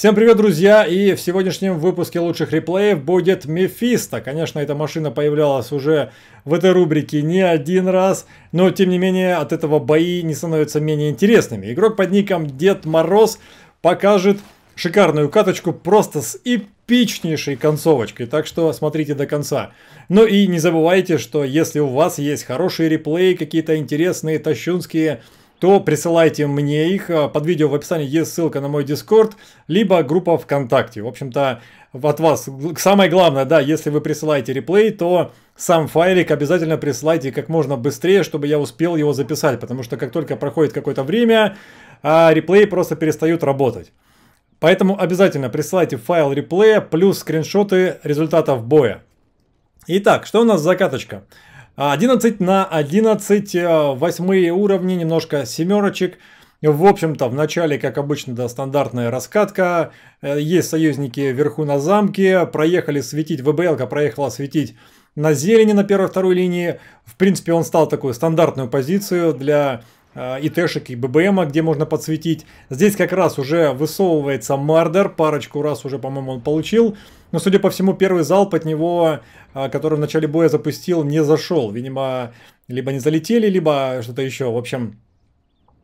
Всем привет, друзья! И в сегодняшнем выпуске лучших реплеев будет Мефисто. Конечно, эта машина появлялась уже в этой рубрике не один раз, но тем не менее от этого бои не становятся менее интересными. Игрок под ником Дед Мороз покажет шикарную каточку просто с эпичнейшей концовочкой, так что смотрите до конца. Ну и не забывайте, что если у вас есть хорошие реплеи, какие-то интересные, тащунские, то присылайте мне их. Э, под видео в описании есть ссылка на мой Дискорд, либо группа ВКонтакте. В общем-то, от вас. Самое главное, да, если вы присылаете реплей, то сам файлик обязательно присылайте как можно быстрее, чтобы я успел его записать, потому что как только проходит какое-то время, а реплеи просто перестают работать. Поэтому обязательно присылайте файл реплея плюс скриншоты результатов боя. Итак, что у нас за каточка? 11 на 11, э, восьмые уровни, немножко семерочек. В общем-то, в начале, как обычно, да, стандартная раскатка. Э, есть союзники вверху на замке. Проехали светить, ВБЛ проехала светить на зелени на первой-второй линии. В принципе, он стал такую стандартную позицию для э, ИТшек и ББМа, где можно подсветить. Здесь как раз уже высовывается Мардер, парочку раз уже, по-моему, он получил. Но, судя по всему, первый залп от него, а, который в начале боя запустил, не зашел. Видимо, либо не залетели, либо что-то еще. В общем,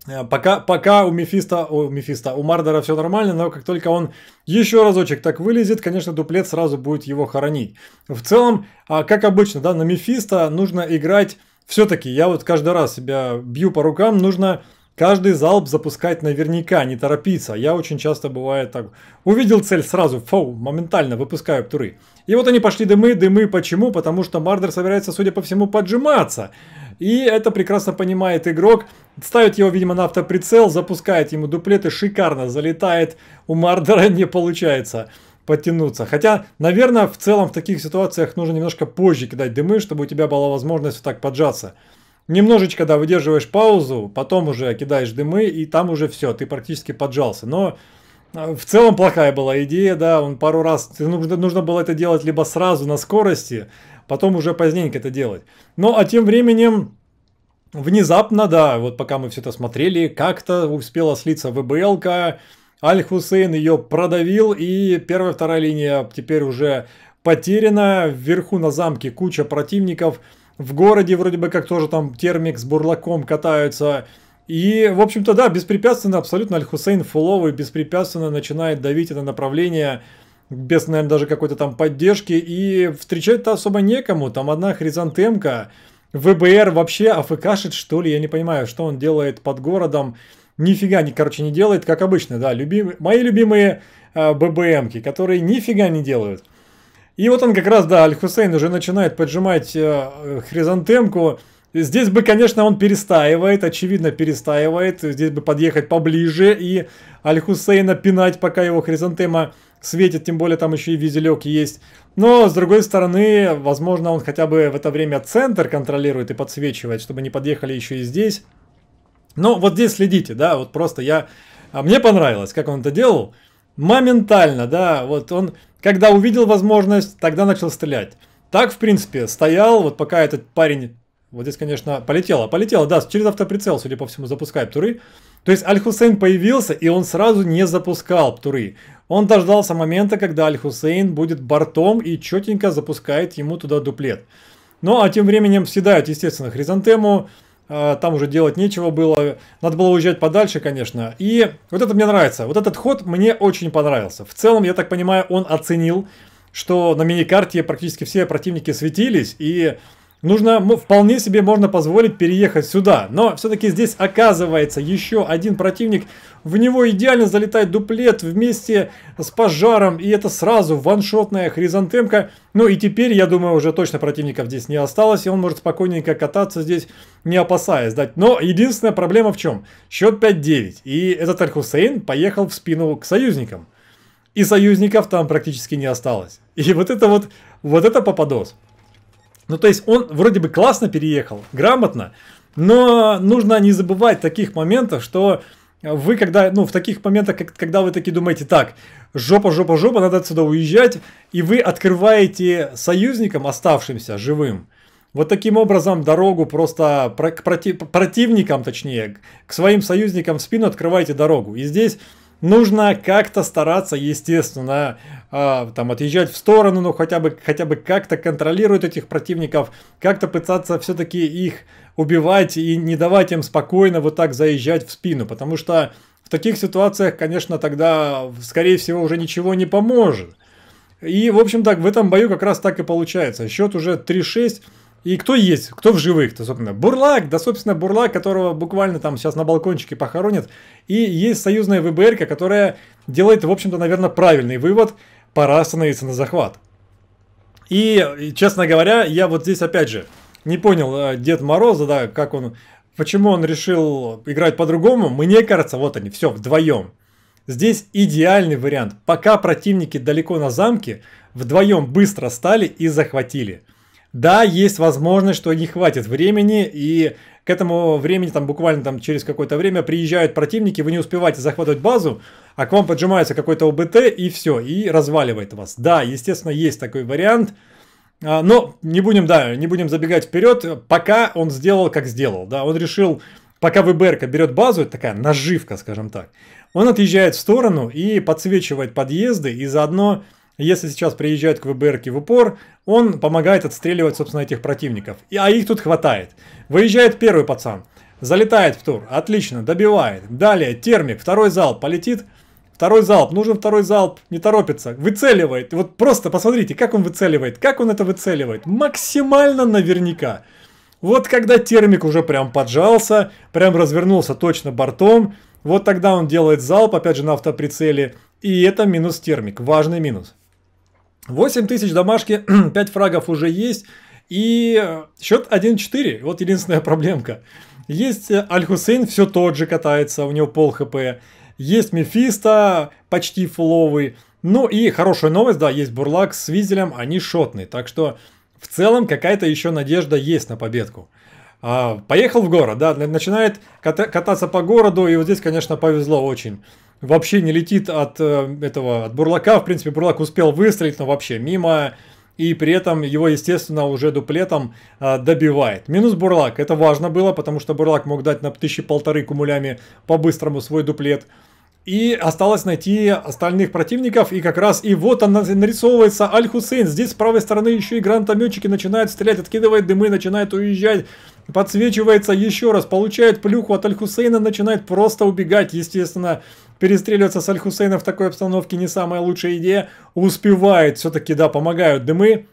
э, Пока, пока у Мефиста, у Мефиста, у Мардера все нормально, но как только он еще разочек так вылезет, конечно, дуплет сразу будет его хоронить. В целом, а, как обычно, да, на Мефиста нужно играть все-таки. Я вот каждый раз себя бью по рукам, нужно Каждый залп запускать наверняка, не торопиться. Я очень часто бывает так. Увидел цель сразу, фоу, моментально выпускаю птуры. И вот они пошли дымы, дымы. Почему? Потому что Мардер собирается, судя по всему, поджиматься. И это прекрасно понимает игрок. Ставит его, видимо, на автоприцел, запускает ему дуплеты, шикарно залетает. У Мардера не получается подтянуться. Хотя, наверное, в целом в таких ситуациях нужно немножко позже кидать дымы, чтобы у тебя была возможность вот так поджаться немножечко, да, выдерживаешь паузу, потом уже кидаешь дымы, и там уже все, ты практически поджался. Но а, в целом плохая была идея, да, он пару раз, нужно, нужно было это делать либо сразу на скорости, потом уже поздненько это делать. Но ну, а тем временем, внезапно, да, вот пока мы все это смотрели, как-то успела слиться ВБЛка, Аль-Хусейн ее продавил, и первая-вторая линия теперь уже потеряна, вверху на замке куча противников – в городе вроде бы как тоже там термик с бурлаком катаются. И, в общем-то, да, беспрепятственно абсолютно Аль-Хусейн Фуловый беспрепятственно начинает давить это направление без, наверное, даже какой-то там поддержки. И встречать-то особо некому. Там одна хризантемка, ВБР вообще АФКшит, что ли? Я не понимаю, что он делает под городом. Нифига, не, короче, не делает, как обычно, да. Любим... Мои любимые э, а, ББМки, которые нифига не делают. И вот он как раз, да, Аль-Хусейн уже начинает поджимать э, э, хризантемку. Здесь бы, конечно, он перестаивает, очевидно перестаивает. Здесь бы подъехать поближе и Аль-Хусейна пинать, пока его хризантема светит, тем более там еще и визелек есть. Но, с другой стороны, возможно, он хотя бы в это время центр контролирует и подсвечивает, чтобы не подъехали еще и здесь. Но вот здесь следите, да, вот просто я... А мне понравилось, как он это делал. Моментально, да, вот он когда увидел возможность, тогда начал стрелять. Так, в принципе, стоял, вот пока этот парень... Вот здесь, конечно, полетело. Полетело, да, через автоприцел, судя по всему, запускает туры. То есть Аль-Хусейн появился, и он сразу не запускал туры. Он дождался момента, когда Аль-Хусейн будет бортом и четенько запускает ему туда дуплет. Ну а тем временем съедают, естественно, Хризантему. А, там уже делать нечего было, надо было уезжать подальше, конечно. И вот это мне нравится, вот этот ход мне очень понравился. В целом, я так понимаю, он оценил, что на мини-карте практически все противники светились, и нужно, вполне себе можно позволить переехать сюда. Но все-таки здесь оказывается еще один противник. В него идеально залетает дуплет вместе с пожаром. И это сразу ваншотная хризантемка. Ну и теперь, я думаю, уже точно противников здесь не осталось. И он может спокойненько кататься здесь, не опасаясь дать. Но единственная проблема в чем? Счет 5-9. И этот Аль-Хусейн поехал в спину к союзникам. И союзников там практически не осталось. И вот это вот, вот это попадос. Ну, то есть он вроде бы классно переехал, грамотно, но нужно не забывать таких моментов, что вы когда, ну, в таких моментах, как, когда вы такие думаете, так, жопа, жопа, жопа, надо отсюда уезжать, и вы открываете союзникам, оставшимся живым, вот таким образом дорогу просто к против, противникам, точнее, к своим союзникам в спину открываете дорогу. И здесь нужно как-то стараться, естественно, а, там отъезжать в сторону, но ну, хотя бы, хотя бы как-то контролирует этих противников, как-то пытаться все-таки их убивать и не давать им спокойно вот так заезжать в спину, потому что в таких ситуациях, конечно, тогда, скорее всего, уже ничего не поможет. И, в общем так, в этом бою как раз так и получается. Счет уже 3-6. И кто есть, кто в живых-то, собственно? Бурлак, да, собственно, Бурлак, которого буквально там сейчас на балкончике похоронят. И есть союзная ВБРК, которая делает, в общем-то, наверное, правильный вывод – пора остановиться на захват. И, честно говоря, я вот здесь опять же не понял э, Дед Мороза, да, как он, почему он решил играть по-другому. Мне кажется, вот они, все, вдвоем. Здесь идеальный вариант. Пока противники далеко на замке, вдвоем быстро стали и захватили. Да, есть возможность, что не хватит времени, и к этому времени, там буквально там, через какое-то время приезжают противники, вы не успеваете захватывать базу, а к вам поджимается какой-то ОБТ и все, и разваливает вас. Да, естественно, есть такой вариант, а, но не будем, да, не будем забегать вперед, пока он сделал, как сделал, да, он решил, пока ВБРК берет базу, это такая наживка, скажем так, он отъезжает в сторону и подсвечивает подъезды, и заодно если сейчас приезжает к ВБРке в упор, он помогает отстреливать, собственно, этих противников. И, а их тут хватает. Выезжает первый пацан, залетает в тур, отлично, добивает. Далее термик, второй залп полетит, второй залп, нужен второй залп, не торопится, выцеливает. Вот просто посмотрите, как он выцеливает, как он это выцеливает. Максимально наверняка. Вот когда термик уже прям поджался, прям развернулся точно бортом, вот тогда он делает залп, опять же, на автоприцеле. И это минус термик, важный минус. 8 тысяч домашки, 5 фрагов уже есть. И э, счет 1-4. Вот единственная проблемка. Есть э, Аль-Хусейн, все тот же катается, у него пол хп. Есть Мефисто, почти фуловый. Ну и хорошая новость, да, есть Бурлак с Визелем, они шотные. Так что в целом какая-то еще надежда есть на победку. А, поехал в город, да, начинает ката кататься по городу, и вот здесь, конечно, повезло очень вообще не летит от э, этого, от Бурлака. В принципе, Бурлак успел выстрелить, но вообще мимо. И при этом его, естественно, уже дуплетом э, добивает. Минус Бурлак. Это важно было, потому что Бурлак мог дать на тысячи полторы кумулями по-быстрому свой дуплет. И осталось найти остальных противников. И как раз и вот он нарисовывается Аль-Хусейн. Здесь с правой стороны еще и гранатометчики начинают стрелять, откидывает дымы, начинает уезжать подсвечивается еще раз, получает плюху от Аль-Хусейна, начинает просто убегать, естественно, перестреливаться с Аль-Хусейна в такой обстановке не самая лучшая идея, успевает, все-таки, да, помогают дымы,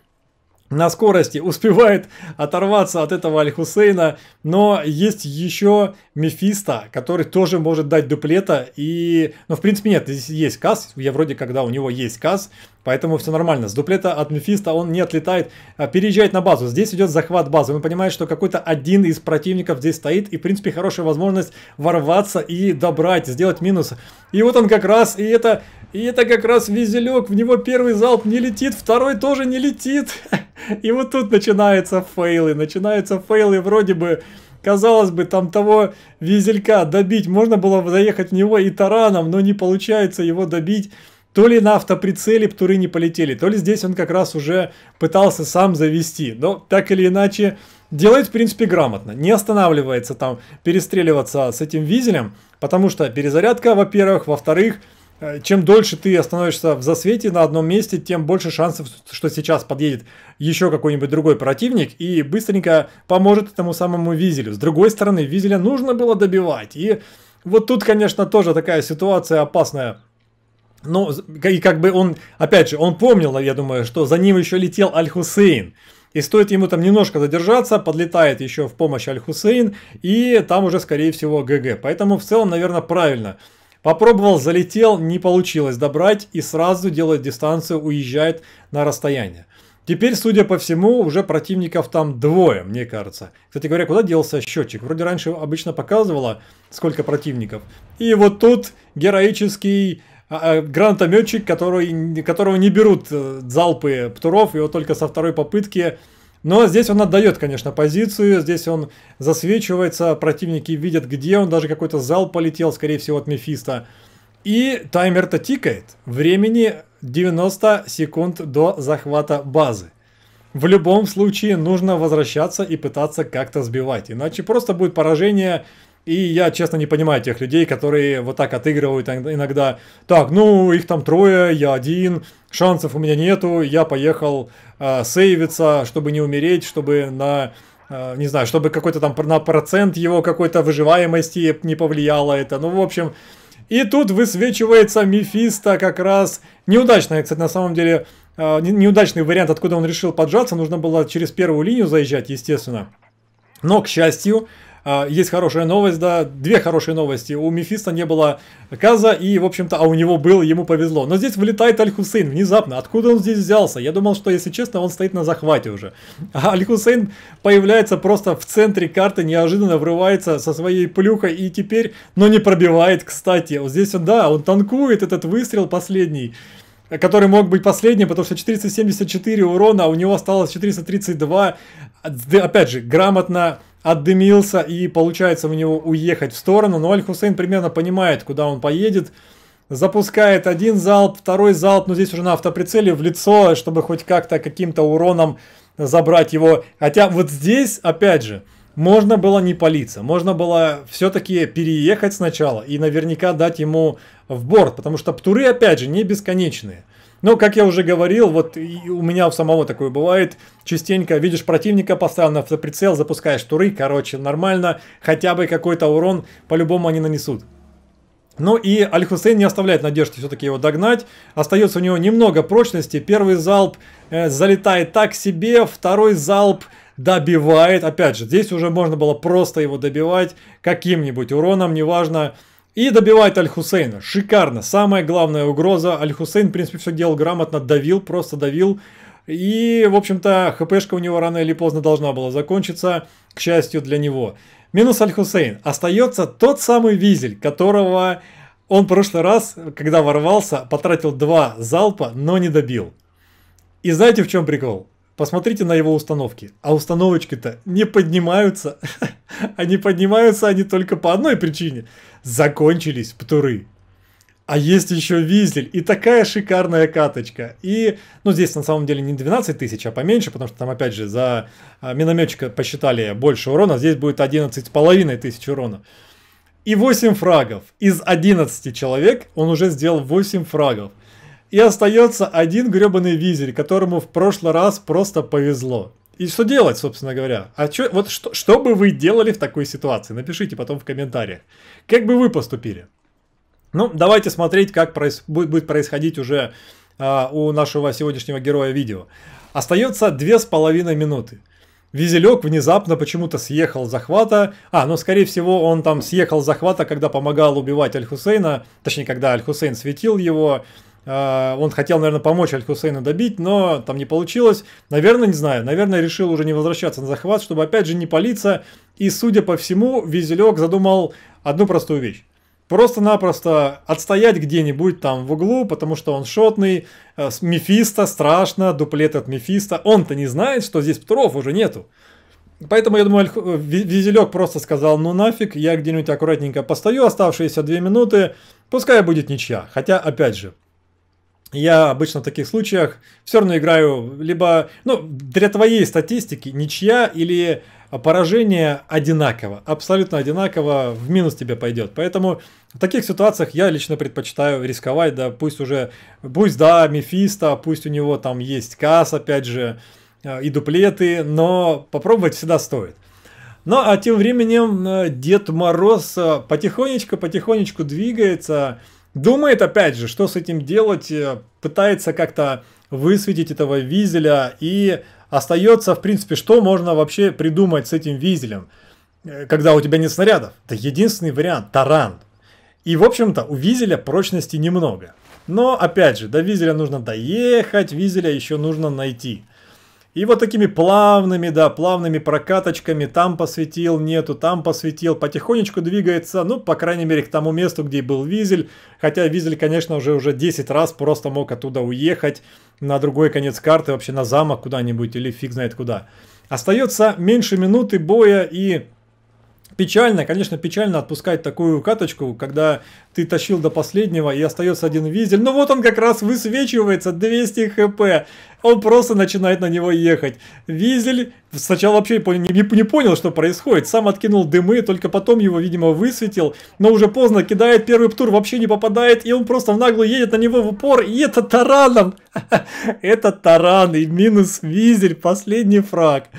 на скорости успевает оторваться от этого Аль-Хусейна, но есть еще Мефисто, который тоже может дать дуплета и... Ну, в принципе, нет, здесь есть Касс, я вроде когда у него есть Касс, Поэтому все нормально. С дуплета от Мефиста он не отлетает, а переезжает на базу. Здесь идет захват базы. Мы понимаем, что какой-то один из противников здесь стоит. И, в принципе, хорошая возможность ворваться и добрать, сделать минус. И вот он как раз, и это, и это как раз Визелек. В него первый залп не летит, второй тоже не летит. И вот тут начинаются фейлы. Начинаются фейлы вроде бы... Казалось бы, там того визелька добить можно было заехать в него и тараном, но не получается его добить то ли на автоприцеле птуры не полетели, то ли здесь он как раз уже пытался сам завести. Но так или иначе, делает в принципе грамотно. Не останавливается там перестреливаться с этим визелем, потому что перезарядка, во-первых. Во-вторых, э, чем дольше ты остановишься в засвете на одном месте, тем больше шансов, что сейчас подъедет еще какой-нибудь другой противник и быстренько поможет этому самому визелю. С другой стороны, визеля нужно было добивать. И вот тут, конечно, тоже такая ситуация опасная ну, и как бы он, опять же, он помнил, я думаю, что за ним еще летел Аль-Хусейн. И стоит ему там немножко задержаться, подлетает еще в помощь Аль-Хусейн, и там уже, скорее всего, ГГ. Поэтому, в целом, наверное, правильно. Попробовал, залетел, не получилось добрать, и сразу делает дистанцию, уезжает на расстояние. Теперь, судя по всему, уже противников там двое, мне кажется. Кстати говоря, куда делся счетчик? Вроде раньше обычно показывало, сколько противников. И вот тут героический а, э, гранатометчик, который, которого не берут э, залпы птуров, его только со второй попытки. Но здесь он отдает, конечно, позицию, здесь он засвечивается, противники видят, где он, даже какой-то залп полетел, скорее всего, от Мефиста. И таймер-то тикает. Времени 90 секунд до захвата базы. В любом случае нужно возвращаться и пытаться как-то сбивать, иначе просто будет поражение и я, честно, не понимаю тех людей, которые вот так отыгрывают иногда. Так, ну, их там трое, я один, шансов у меня нету, я поехал э, сейвиться, чтобы не умереть, чтобы на, э, не знаю, чтобы какой-то там на процент его какой-то выживаемости не повлияло это. Ну, в общем, и тут высвечивается Мефисто как раз. Неудачная, кстати, на самом деле, э, неудачный вариант, откуда он решил поджаться. Нужно было через первую линию заезжать, естественно. Но, к счастью, а, есть хорошая новость, да, две хорошие новости. У Мефиста не было Каза, и, в общем-то, а у него был, ему повезло. Но здесь влетает Аль-Хусейн внезапно. Откуда он здесь взялся? Я думал, что, если честно, он стоит на захвате уже. А Аль-Хусейн появляется просто в центре карты, неожиданно врывается со своей плюхой и теперь, но не пробивает, кстати. Вот здесь он, да, он танкует этот выстрел последний который мог быть последним, потому что 474 урона, а у него осталось 432. Опять же, грамотно отдымился и получается в него уехать в сторону. Но Аль-Хусейн примерно понимает, куда он поедет. Запускает один залп, второй залп, но здесь уже на автоприцеле в лицо, чтобы хоть как-то каким-то уроном забрать его. Хотя вот здесь, опять же, можно было не палиться, можно было все-таки переехать сначала и наверняка дать ему в борт, потому что птуры, опять же, не бесконечные. Но, ну, как я уже говорил, вот у меня у самого такое бывает. Частенько видишь противника, поставил на прицел, запускаешь туры, короче, нормально. Хотя бы какой-то урон по-любому они нанесут. Ну и Аль-Хусейн не оставляет надежды все-таки его догнать. Остается у него немного прочности. Первый залп э, залетает так себе, второй залп добивает. Опять же, здесь уже можно было просто его добивать каким-нибудь уроном, неважно, и добивает Аль-Хусейна. Шикарно. Самая главная угроза. Аль-Хусейн, в принципе, все делал грамотно. Давил, просто давил. И, в общем-то, хпшка у него рано или поздно должна была закончиться, к счастью для него. Минус Аль-Хусейн. Остается тот самый Визель, которого он в прошлый раз, когда ворвался, потратил два залпа, но не добил. И знаете, в чем прикол? Посмотрите на его установки. А установочки-то не поднимаются. Они поднимаются, они только по одной причине. Закончились птуры. А есть еще Визель. И такая шикарная каточка. И, ну, здесь на самом деле не 12 тысяч, а поменьше, потому что там, опять же, за а, минометчика посчитали больше урона. Здесь будет 11,5 тысяч урона. И 8 фрагов. Из 11 человек он уже сделал 8 фрагов. И остается один гребаный визель, которому в прошлый раз просто повезло. И что делать, собственно говоря? А чё, вот что, что бы вы делали в такой ситуации? Напишите потом в комментариях. Как бы вы поступили? Ну, давайте смотреть, как проис, будет, будет происходить уже э, у нашего сегодняшнего героя видео. Остается две с половиной минуты. Визелек внезапно почему-то съехал с захвата. А, ну, скорее всего, он там съехал с захвата, когда помогал убивать Аль-Хусейна. Точнее, когда Аль-Хусейн светил его. А, он хотел, наверное, помочь Аль-Хусейну добить, но там не получилось. Наверное, не знаю, наверное, решил уже не возвращаться на захват, чтобы опять же не палиться. И, судя по всему, Визелек задумал одну простую вещь. Просто-напросто отстоять где-нибудь там в углу, потому что он шотный, а, с Мефисто, страшно, дуплет от Мефисто. Он-то не знает, что здесь Петров уже нету. Поэтому, я думаю, Визелек просто сказал, ну нафиг, я где-нибудь аккуратненько постою оставшиеся две минуты, пускай будет ничья. Хотя, опять же, я обычно в таких случаях все равно играю либо, ну, для твоей статистики ничья или поражение одинаково, абсолютно одинаково, в минус тебе пойдет. Поэтому в таких ситуациях я лично предпочитаю рисковать, да, пусть уже, пусть, да, Мефисто, пусть у него там есть Касс, опять же, э, и дуплеты, но попробовать всегда стоит. Ну, а тем временем э, Дед Мороз потихонечку-потихонечку э, двигается, Думает, опять же, что с этим делать, э, пытается как-то высветить этого визеля и остается, в принципе, что можно вообще придумать с этим визелем, э, когда у тебя нет снарядов. Да единственный вариант – таран. И, в общем-то, у визеля прочности немного. Но, опять же, до визеля нужно доехать, визеля еще нужно найти. И вот такими плавными, да, плавными прокаточками там посветил, нету, там посветил, потихонечку двигается, ну, по крайней мере, к тому месту, где был Визель, хотя Визель, конечно, уже уже 10 раз просто мог оттуда уехать на другой конец карты, вообще на замок куда-нибудь или фиг знает куда. Остается меньше минуты боя и Печально, конечно, печально отпускать такую каточку, когда ты тащил до последнего и остается один визель. ну вот он как раз высвечивается, 200 хп он просто начинает на него ехать. Визель сначала вообще не, не, не понял, что происходит, сам откинул дымы, только потом его, видимо, высветил, но уже поздно кидает первый тур, вообще не попадает, и он просто в наглую едет на него в упор, и это тараном. Это таран и минус Визель, последний фраг.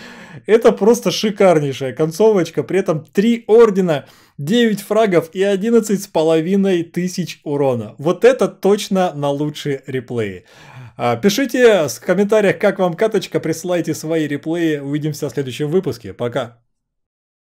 Это просто шикарнейшая концовочка, при этом три ордена, 9 фрагов и 11 с половиной тысяч урона. Вот это точно на лучшие реплеи. А, пишите в комментариях, как вам каточка, присылайте свои реплеи. Увидимся в следующем выпуске. Пока.